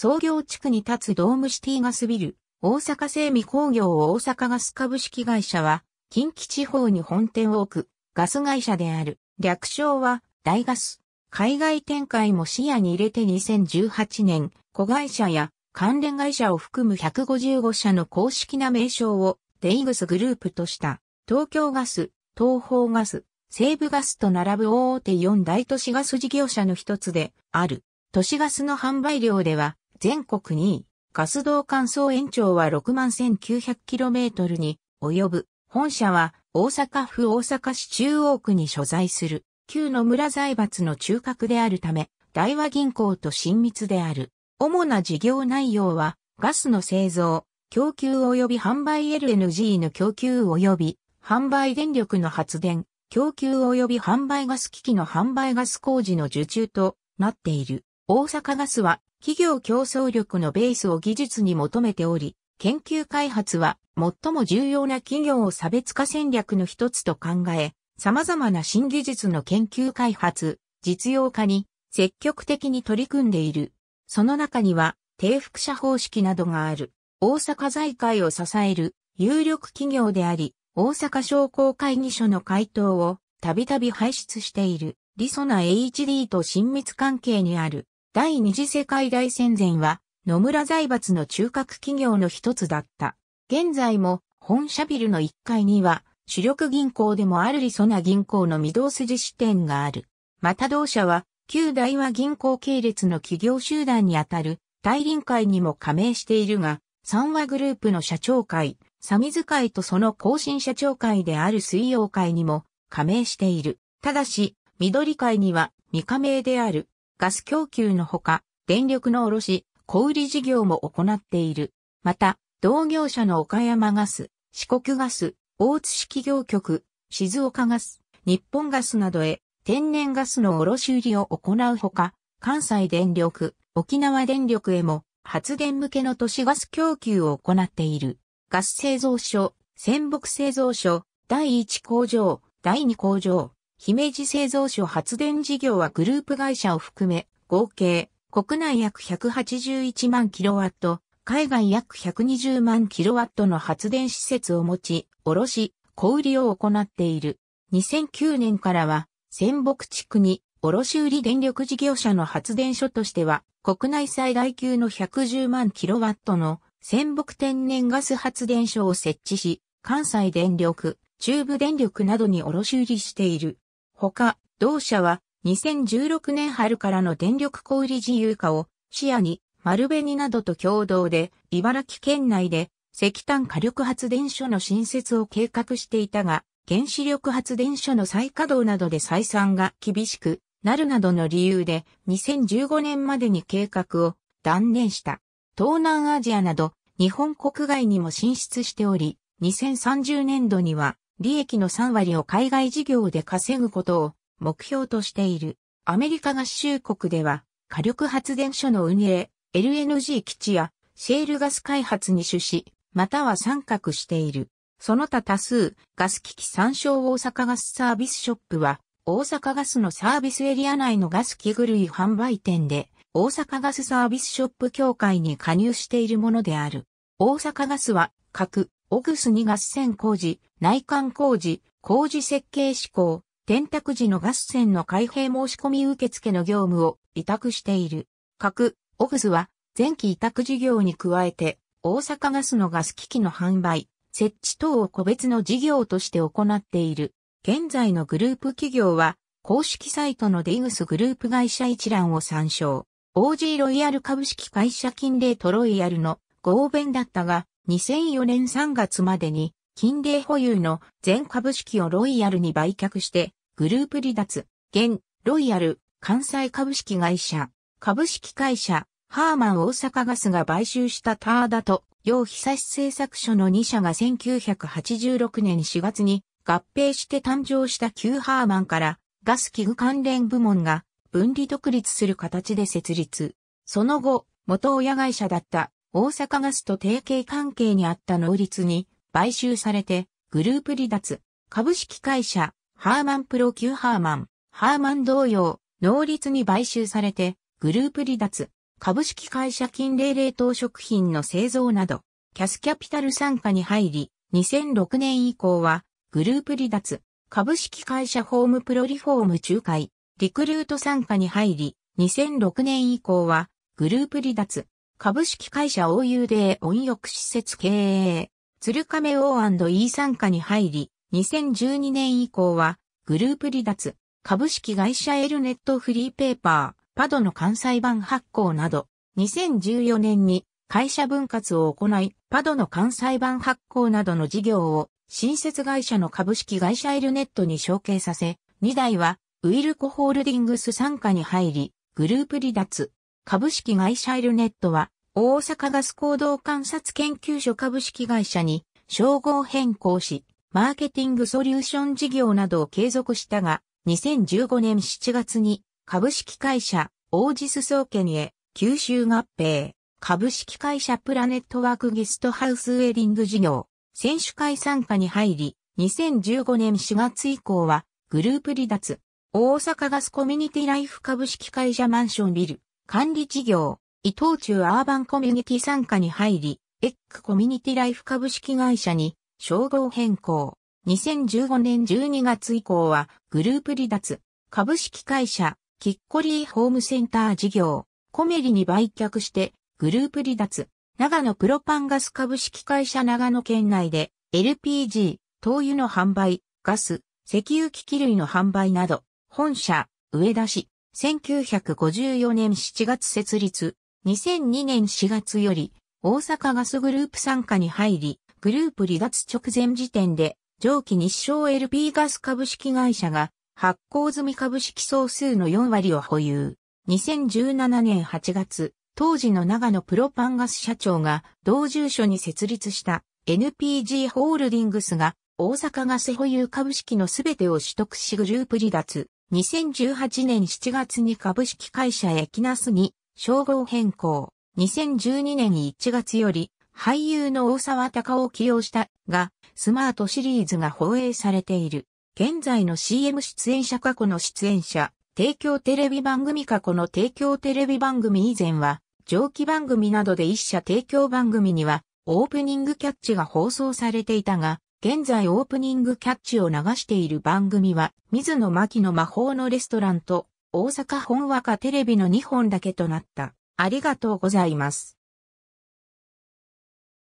創業地区に立つドームシティガスビル、大阪生味工業大阪ガス株式会社は、近畿地方に本店を置くガス会社である。略称は大ガス。海外展開も視野に入れて2018年、子会社や関連会社を含む155社の公式な名称をデイグスグループとした東京ガス、東方ガス、西部ガスと並ぶ大手4大都市ガス事業者の一つである。都市ガスの販売量では全国2位。活動間総延長は 61,900km に及ぶ。本社は大阪府大阪市中央区に所在する旧野村財閥の中核であるため、大和銀行と親密である。主な事業内容はガスの製造、供給及び販売 LNG の供給及び販売電力の発電、供給及び販売ガス機器の販売ガス工事の受注となっている。大阪ガスは企業競争力のベースを技術に求めており、研究開発は最も重要な企業を差別化戦略の一つと考え、様々な新技術の研究開発、実用化に積極的に取り組んでいる。その中には、低複写方式などがある、大阪財界を支える有力企業であり、大阪商工会議所の回答をたびたび排出している、リソナ HD と親密関係にある第二次世界大戦前は野村財閥の中核企業の一つだった。現在も本社ビルの1階には主力銀行でもあるりそな銀行の御堂筋支店がある。また同社は旧大和銀行系列の企業集団にあたる大臨会にも加盟しているが、三和グループの社長会、サミズ会とその後進社長会である水曜会にも加盟している。ただし、緑会には未加盟であるガス供給のほか、電力の卸、小売事業も行っている。また、同業者の岡山ガス、四国ガス、大津市企業局、静岡ガス、日本ガスなどへ天然ガスの卸売りを行うほか、関西電力、沖縄電力へも発電向けの都市ガス供給を行っている。ガス製造所、仙北製造所、第1工場、第2工場、姫路製造所発電事業はグループ会社を含め、合計、国内約181万キロワット、海外約120万キロワットの発電施設を持ち、卸、小売りを行っている。2009年からは、仙北地区に卸売電力事業者の発電所としては、国内最大級の110万キロワットの仙北天然ガス発電所を設置し、関西電力、中部電力などに卸売している。他、同社は2016年春からの電力小売自由化を視野に丸紅などと共同で茨城県内で石炭火力発電所の新設を計画していたが、原子力発電所の再稼働などで採算が厳しくなるなどの理由で2015年までに計画を断念した。東南アジアなど日本国外にも進出しており、2030年度には利益の3割を海外事業で稼ぐことを目標としている。アメリカ合衆国では火力発電所の運営、LNG 基地やシェールガス開発に出資、または参画している。その他多数、ガス機器参照大阪ガスサービスショップは、大阪ガスのサービスエリア内のガス器具類販売店で、大阪ガスサービスショップ協会に加入しているものである。大阪ガスは、各オグスに合戦工事、内観工事、工事設計施行、天卓時の合戦の開閉申し込み受付の業務を委託している。各、オグスは、前期委託事業に加えて、大阪ガスのガス機器の販売、設置等を個別の事業として行っている。現在のグループ企業は、公式サイトのディグスグループ会社一覧を参照。OG ロイヤル株式会社金ートロイヤルの合弁だったが、2004年3月までに、金霊保有の全株式をロイヤルに売却して、グループ離脱、現、ロイヤル、関西株式会社、株式会社、ハーマン大阪ガスが買収したターダと、日久し製作所の2社が1986年4月に合併して誕生した旧ハーマンからガス器具関連部門が分離独立する形で設立。その後、元親会社だった大阪ガスと提携関係にあった能率に買収されてグループ離脱、株式会社、ハーマンプロ級ハーマン、ハーマン同様、能率に買収されてグループ離脱、株式会社金令冷凍食品の製造など、キャスキャピタル参加に入り、2006年以降は、グループ離脱、株式会社ホームプロリフォーム仲介、リクルート参加に入り、2006年以降は、グループ離脱、株式会社 o u で温浴施設経営、鶴亀 O&E 参加に入り、2012年以降は、グループ離脱、株式会社エルネットフリーペーパー、パドの関西版発行など、2014年に会社分割を行い、パドの関西版発行などの事業を新設会社の株式会社エルネットに承継させ、2台はウィルコホールディングス参加に入り、グループ離脱、株式会社イルネットは、大阪ガス行動観察研究所株式会社に、称号変更し、マーケティングソリューション事業などを継続したが、2015年7月に、株式会社、オージス総研へ、吸収合併、株式会社プラネットワークゲストハウスウェディング事業、選手会参加に入り、2015年4月以降は、グループ離脱、大阪ガスコミュニティライフ株式会社マンションビル、管理事業、伊藤中アーバンコミュニティ参加に入り、エックコミュニティライフ株式会社に称号変更。2015年12月以降はグループ離脱、株式会社、キッコリーホームセンター事業、コメリに売却してグループ離脱、長野プロパンガス株式会社長野県内で LPG、灯油の販売、ガス、石油機器類の販売など、本社、上田市、1954年7月設立、2002年4月より、大阪ガスグループ参加に入り、グループ離脱直前時点で、上記日商 LP ガス株式会社が、発行済み株式総数の4割を保有。2017年8月、当時の長野プロパンガス社長が同住所に設立した NPG ホールディングスが大阪ガス保有株式のすべてを取得しグループ離脱。2018年7月に株式会社エキナスに称号変更。2012年1月より俳優の大沢隆を起用したが、スマートシリーズが放映されている。現在の CM 出演者過去の出演者、提供テレビ番組過去の提供テレビ番組以前は、上記番組などで一社提供番組には、オープニングキャッチが放送されていたが、現在オープニングキャッチを流している番組は、水野真紀の魔法のレストランと、大阪本和歌テレビの2本だけとなった。ありがとうございます。